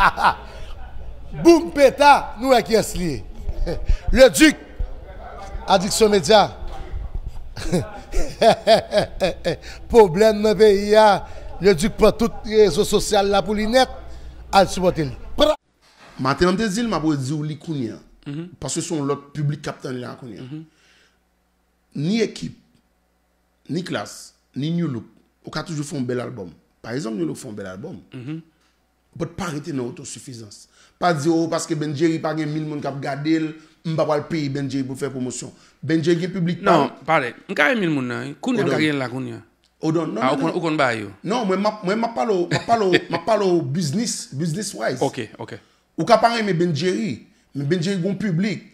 Ha ha, boum peta nou ek yes li. Le djik, adiksyon medya. He he he he he, pou blen me ve ya. Le djik pa tout ye zo sosyal la pou li net. Alchibotin, pran. Maten an te zil ma pou e di ou li koun ya. Mhm. Paswe son lop publik kapten li la koun ya. Mhm. Ni ekip, ni klas, ni nyolok, ou ka toujou fon bel albom. Parizan nyolok fon bel albom. Hmm hmm. But parite nan otosufizans. Pa diyo, oh, paske Benjeri pa gen mil moun kap gade l, mbapal paye Benjeri pou fè promosyon. Benjeri gen publik non, pa... Nan, pare, mkare mil moun nan, kounye mkare yen la kounye. O don, non, ah, non. A, non. ou kon bay yo. Nan, mwen ma palo, ma palo, ma palo business, business wise. Ok, ok. Ou kapare men Benjeri, men Benjeri gon publik.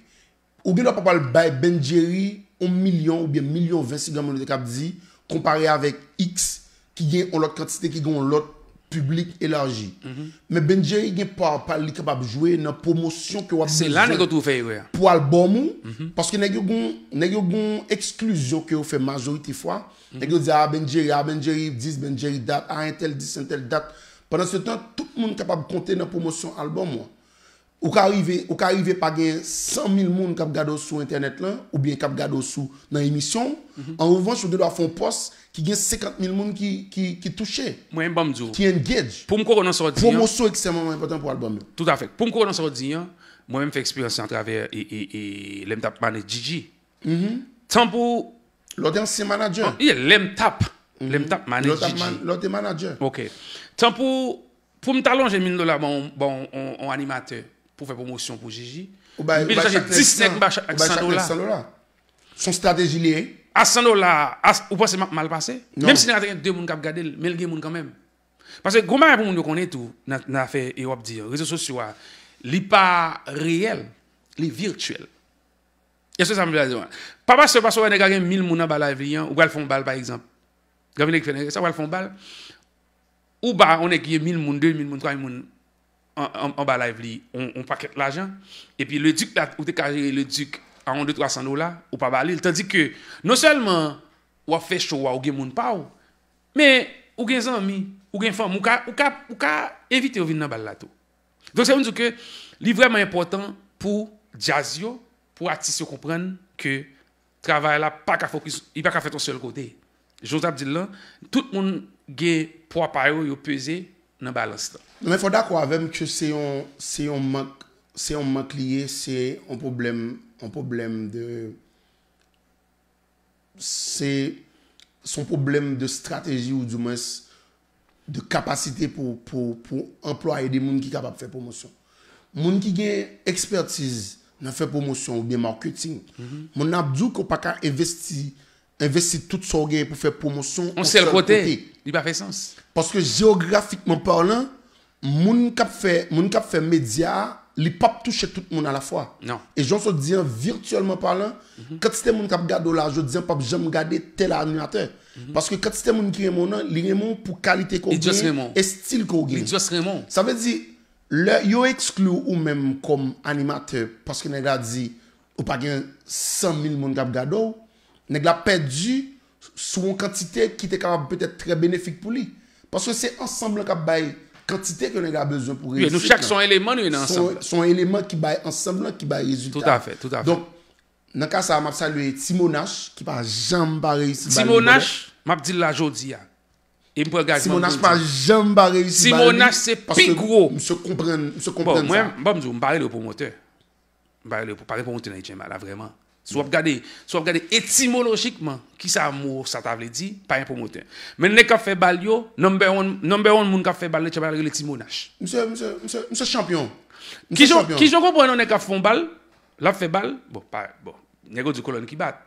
Ou gen apapal bay Benjeri, ou milyon, ou bien milyon vensi gan moun de kap di, kompare avèk X, ki gen olot kratiste, ki gen olot, publik elarji. Me Benjeri gen pa li kapab jwe nan promosyon ke wap de jwe. Po alboum ou, paske negyo gon ekskluzyon ke wou fe majorit ifwa, negyo di a Benjeri, a Benjeri, 10 Benjeri dat, a intel, 10 intel dat. Pendan se tan, tout moun kapab konte nan promosyon alboum ou. Ou ka arrive pa gen 100.000 moun kap gado sou internet lan, ou bien kap gado sou nan emisyon. Mhm. En revanche, ou de do a fon pos, ki gen 50.000 moun ki touche. Mwen mbam djou. Ki engage. Pou mkou ronan sor diyan. Pou mwoso eksemen mwen impotant pou albom yo. Tout afek. Pou mkou ronan sor diyan, mwen mwen fè eksperyansi antraver e lem tap mane DJ. Mm-hmm. Tan pou... Lote yon se manager. Oh, Ye, lem tap. Mhm. Lem tap mane DJ. Lote manager. Ok. Tan pou... Pou mtalon jen bon, min do la mwen animatèr. pour faire promotion pour Gigi. Ou bah, il a 19 bachats à 100 dollars. Son stratégie lié. À 100 dollars, ou pas c'est mal passé. Même si il y a deux personnes qui gardé, mais il y a quand même. Parce que gros pour nous connaît tout dans l'affaire Europe dire réseaux sociaux hein, il n'est pas réel, il est virtuel. Et ce que ça me dire hein. Pas parce que parce qu'on a 1000 personnes dans live ou va font balle par exemple. fait ça va faire balle. Ou bah on est qui 1000 personnes, 2000 personnes, 3000 personnes. an balay vli, an paket la jan, epi le dik la, ou te kajere le dik, an 1, 2, 3 san do la, ou pa balil, tandi ke, non selman, wafè chowa ou gen moun pa ou, men, ou gen zanmi, ou gen fam, ou ka evite ou vin nan balil la tou. Don se moun dike, li vreman important, pou jaz yo, pou atis yo kompren, ke, travay la, pa ka fokis, i pa ka fè ton sel kote. Josab di lan, tout moun ge, pou apay yo, yo peze, nan balans la. Foda kwa avèm ki se yon mank liye, se yon problem de se yon problem de strategi ou djoumès de kapasite pou employe de moun ki kapap fè promosyon. Moun ki gen expertise nan fè promosyon ou gen marketing, mhm. moun ap djouk ou pa ka investi investi tout sou gen pou fè promosyon. On sè l'rote, li pa fè sens. Paske geografikman parlant, moun kap fè media, li pap touche tout moun a la fwa. Non. E jonsou diyan virtuèlman parlant, katite mhm. moun kap gado la, joun diyan pap jèm gade tel animateur. Mhm. Paske katite moun ki remon nan, li remon pou kalite kou gen, e stil kou gen. Li tjous remon. Sa vè di, yo eksklu ou mèm kom animateur, paske nè gadi, ou pa gen 100.000 moun kap gado, Nèk la pèdjou, sou an kantite ki te kama pèdè trè benefik pou li. Paske se ansamble kap baye kantite ki nèk la bezoun pou rezultat. Nou chak son eleman nou yon ansamble. Son eleman ki baye ansamble, ki baye rezultat. Tout a fè, tout a fè. Donk, nan ka sa ma psalouye Timonash, ki pa jambare isi. Timonash, ma pdi la jodi ya. Timonash pa jambare isi. Timonash se pi gro. Mse kompren, mse kompren zan. Mwen, mwen mdou, mbare lè pou motè. Mbare lè pou, pare pou motè nan yon jembala vreman. Sou ap gade etimologikman Ki sa amou, sa ta vle di, pa yon pou moten Men ne ka fe bal yo Number one moun ka fe bal Ne chabal ge le timonash Mse champion Ki joko pou eno ne ka fon bal La fe bal Nye bon, bon, go di kolon ki bat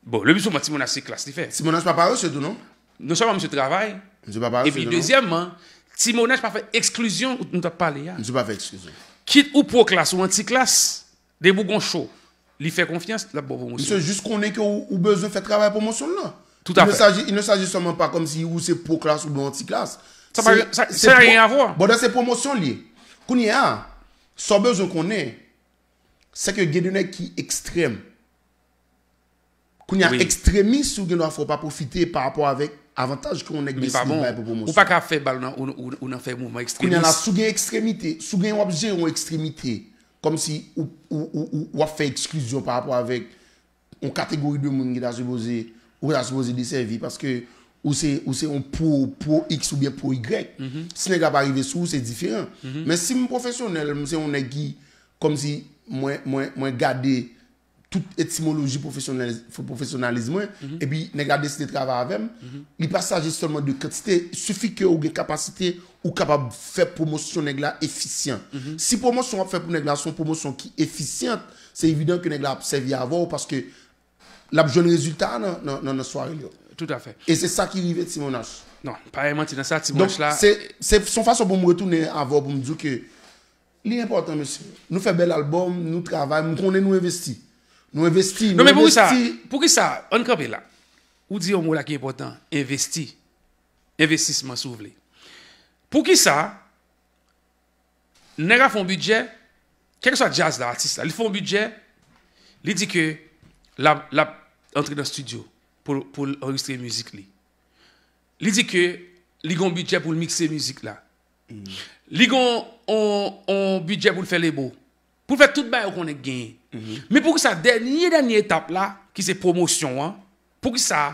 bon, Le bisou mwen timonash se klas te fe Timonash pa paro se do nou Non seman mse travay Timonash pa fe ekskluzyon Mse pa fe ekskluzyon Kit ou pro klas ou anti klas De mou goncho Li fè konfians la bomosyon. Mise, jist konen ki ou bezo fè travè pomosyon la. Non? Tout a fè. Il ne saje somen pa kom si ou se pro-klas ou de anti-klas. Sa rè yè avò. Bo dan se pomosyon li. Kouni a, son bezo konen, seke genenè ki ekstrem. Kouni a ekstremis sou gen nou a fò pa profite par apò avèk avantaj konenè ki besi bay pou pomosyon. Ou pa ka fè bal ou nan fè mouman ekstremis. Kouni a la sou gen ekstremite, sou gen wapje ou ekstremite. kom si ou wap fè eksklusyon par rapport avèk ou kategori dè moun gè ta soubozè ou ta soubozè di sèvi ou se yon pro x ou biè pro y se mhm. mè gè ap arrive sou, se difèren mè mhm. si mè profesyonel mè se yon nè ki kom si mwen gade Tout etimoloji profesyonalize mwen E bi negla desi de travavèm Li pas sa jistolman de katite Soufi ke ou ge kapasite Ou kapab fè promosyon negla efisyen mhm. Si promosyon wap fè pou negla Son promosyon ki efisyen Se evidèm ke negla apsevi avò Paske la pou joun rezultat nan a soare Tout a fè E se sa ki rive timonaj non, e Son fason pou mwetoun Ne avò pou mdjou ke Li importan mwes Nou fè bel albom, nou travavèm Mwen konen nou investi Nou investi, nou non, investi. Pou ki sa, pou ki sa, an kapè la. Ou di yon mou la ki important, investi. Investi seman sou vle. Pou ki sa, lè nè rè fon budget, kèk so a jazz la artist la, lè fon budget, lè di ke la entre dans studio pou l'enregistrer musique li. Lè di ke, lè gon budget pou l'mixe musique la. Lè gon budget pou l'fè lè bo. Pou l'fè tout bè ou konè genye. Mè mhm. pou ki sa denye denye etape la ki se promosyon an, pou ki sa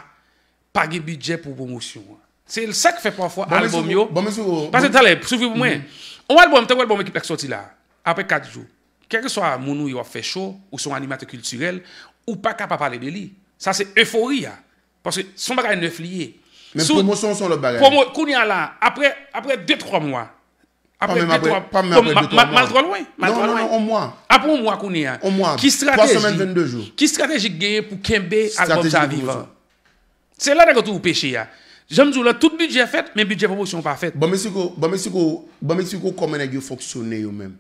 pagi budget pou promosyon an. Se lè sa ki fè pafwa alboum yo, pasè talè, soufou mwen. On alboum, te wè alboum ekip lèk soti la, apè katjou. Kèkè so a mounou yo fè chou, ou son animatik kulturel, ou pa kapap pale de li. Sa se eufori ya, pasè son bagay nef liye. Mè promosyon son lè bagay. Kouni an la, apè, apè 2-3 mouan. Ape mè apre de to an mwen. Mè apre an mwen. Non, non, an mwen. Ape an mwen akouni an. An mwen. Ki strateji. 3 semen 22 jou. Ki strateji geye pou kembe akop sa viva. Se la dekotou peche ya. Jèm zou la tout bidje fèt, mè bidje poposyon pa fèt. Bame siko kome negyo fonksyonè yo mèm.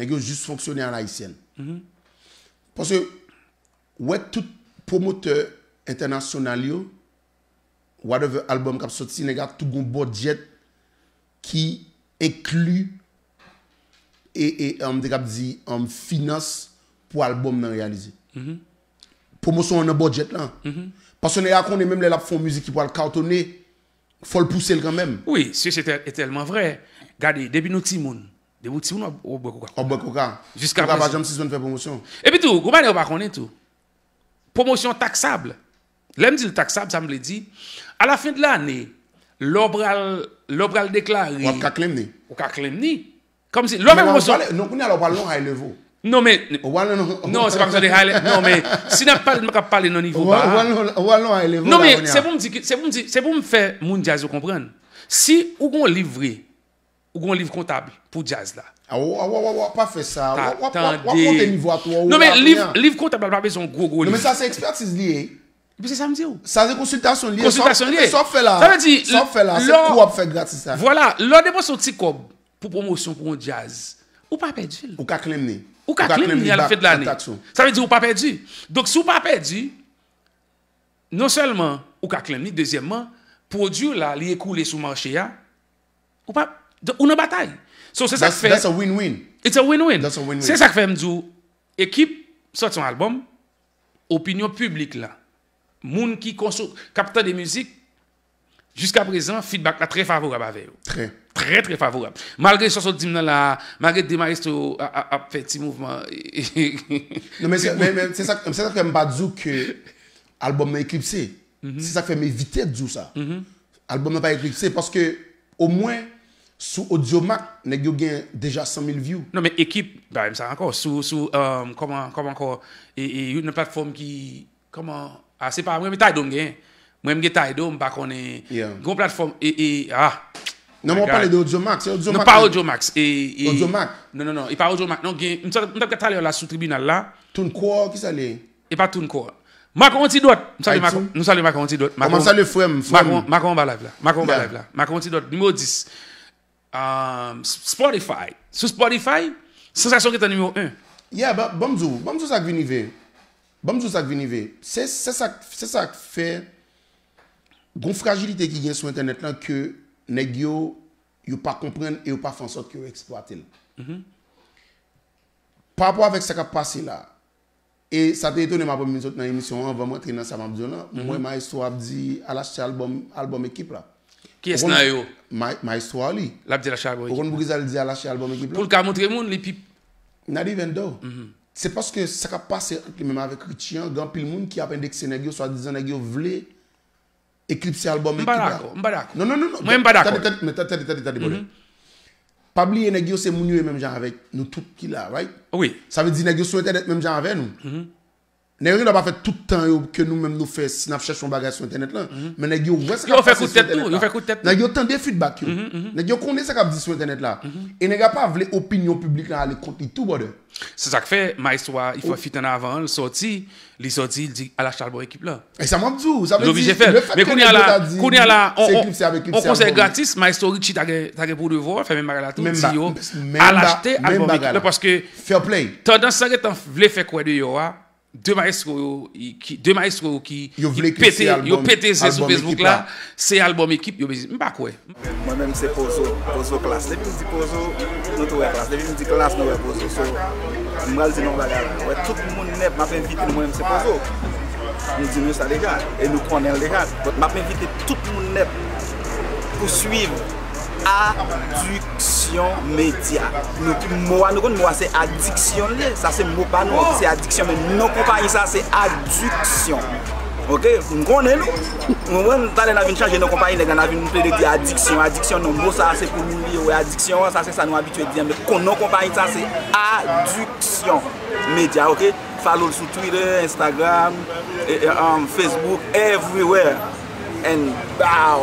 Negyo jous fonksyonè an la isen. Pase, wè tout promoteur internasyonal yo, wè devè album kap soti nega tout gounbou djet ki... eklu e am dekap di am finas pou alboum men realize. Mm-hmm. Promosyon an a budget lan. Paso ne akonde mèm lè lap fon müzik ki pou al kawtonne, fol pousse lè kèmèm. Oui, siè chè tèlman vre. Gade, debi nou timoun, debi nou timoun, ou bwe koka. Ou bwe koka, vajam 6 moun fè promosyon. Epi tou, goumane ou akonde tou. Promosyon taksable. Lèm di lè taksable, sa m lè di. A la fin de l'année, L'obral deklari... Ou akaklem ni. Ou akaklem ni. Kamsi... Noun kounye al obral nou hay levou. Non men... Ou wane nou... Non se pa kounye de hay levou. Non men... Sina pali nan nivou ba. Ou wane nou hay levou. Non men se bon mzi ki... Se bon mzi ki... Se bon mfe moun jazz ou kompren. Si ou goun livri... Ou goun liv kontab pou jazz la. Ou wou wou wou wou pa fe sa. Ta tendi. Ou wou wou wou wou kontab pou jazz la. Non men liv kontab al mabe son gro gro liv. Non men sa se ekspertise li e. Ou wou wou Bise sa mdi ou? Sa re konsultasyon liye. Konsultasyon liye? Sa mdi ou? Sa mdi ou? Sa mdi ou? Sa mdi ou? Vola, lor depo sou ti kob pou promosyon pou moun jazz, ou pa pedi ou? Ou ka klem ni. Ou ka klem ni al fèd lanè. Sa mdi ou pa pedi. Donk sou pa pedi, non selman ou ka klem ni, dezyèmman, prodyo la liye koule sou manche ya, ou nan batay. That's a win-win. It's a win-win. That's a win-win. Se sa kfe mdi ou, ekip sote yon albom, opinyon publik la. Moun ki konson, kapitan de müzik, jusqu'a prezant, feedback la tre favorab a veyo. Tre. Tre, tre favorab. Malgré soso di mnen la, malgré demay sto a fe ti mouvman. Non, men, men, men, mse sa ke m pa djou ke alboum nan ekip se. Mse sa ke m evite djou sa. Alboum nan pa ekip se, paske, au mwen, sou audioma, nek yo gen deja 100 000 view. Non, men, ekip, msa anko, sou, sou, m, koman, koman kwa, e yon nan platform ki, koman, A se pa mwen mwen ta idon gen. Mwen mwen mwen ta idon bako ne goun platform e a. Ah. Nan mwen pale de AudioMax? Nan pa AudioMax. Non nan nan. E pa AudioMax. Non gen. Mwen sape katale yo la sou tribunal la. Toun kwa? Kis ale? E pa toun kwa. Mwen sape makon an ti dot. Mwen sape makon an ti dot. Mwen sape fwen mwen fwen. Mwen sape makon an ba live la. Mwen sape makon an ti dot. Nimo 10. Spotify. Sou Spotify. Sosasyon ki tan nimo 1. Ya ba. Bamzou. Bamzou sa kweni ve. Mwen sape Ba mjou sa ak vini ve, se sa ak fe goun fragilite ki gen sou internet la ke neg yo yo pa kompren e yo pa fan sot ki yo eksploate la. Pa apwa vek sa ka pasi la, e sa te etone ma pou mizot nan emisyon an, va mwen tre nan sa mabdi yo la, mhm. mwen ma eswa apdi alashe albom ekip la. Ki esna yo? Ma eswa li. La apdi alashe albom ekip la? Ogon mbou gizal di alashe albom ekip la. Poul ka mwotre moun li pip? Nadi ven do. Mh mh. Se paske sakap pase anke mèman avè Christian, gampil moun ki ap endekse negyo, swa dizan negyo vle, ekripse albòm ekibako. Mbadako, mbadako. Non, non, non. non. Mwen mbadako. Tati, tati, tati, tati, tati. Mm-hmm. Pabli e negyo se moun yo e mèm jan avèk, nou tout ki la, vay? Oui. Sa ve di negyo souwete dèt mèm jan avè nou? Mhmm. Nè yon nan pa fè tout tan yo ke nou mèm nou fè Sinaf chèch yon bagay sou internet lan mhm. Mè nè yon fè kout tèt tou Nè yon tende füt bak yo mhm, mhm. Nè yon konè sè kap di sou internet lan E nè yon pa vle opinyon publik lan alè konti tout bode Se sak fè, ma yiswa, yon fè fytan avan Soti, li soti, li di alachal bon ekip lan E sa man djou, sa fè di Mè konè yon la On konsey gratis, ma yiswa Yon chit agè poudou vò, fè men bagalatou Alachte al bon ekip lan Fè o play Tè dan sè gè tan vle fè k Demay esko yo ki pete se sou Facebook la, se albom ekip yo bezi mbak we. Mwen mwen se Pozo, Pozo klas. Levi mwen se Pozo, nou tou we klas. Levi mwen se klas nou we Pozo. So mwen zi non bagay. Ouwe, tout moun neb mape invite nou mwen se Pozo. Mwen zi nou sa lejan. E nou konen lejan. Mwen pa invite tout moun neb pou suivi a duks. me diya, mwen mwen a nou kon nan mwen se adiksyon le, sa se mwen mwen anon sa se adiksyon, mwen mwen kon pain sa se adiksyon, ok mwen kon elou, mwen mwen tan nan vwen chanje nan kon paine, nan nan vwen mwen ple li di e adiksyon, adiksyon, nan mwen sa se kon mwen li adiksyon, sa se sa nou abitue diyan, mwen kon nan kon paine, sa se adiksyon media, ok, follow sou twitter, instagram eh, eh, um, facebook, everywhere and bow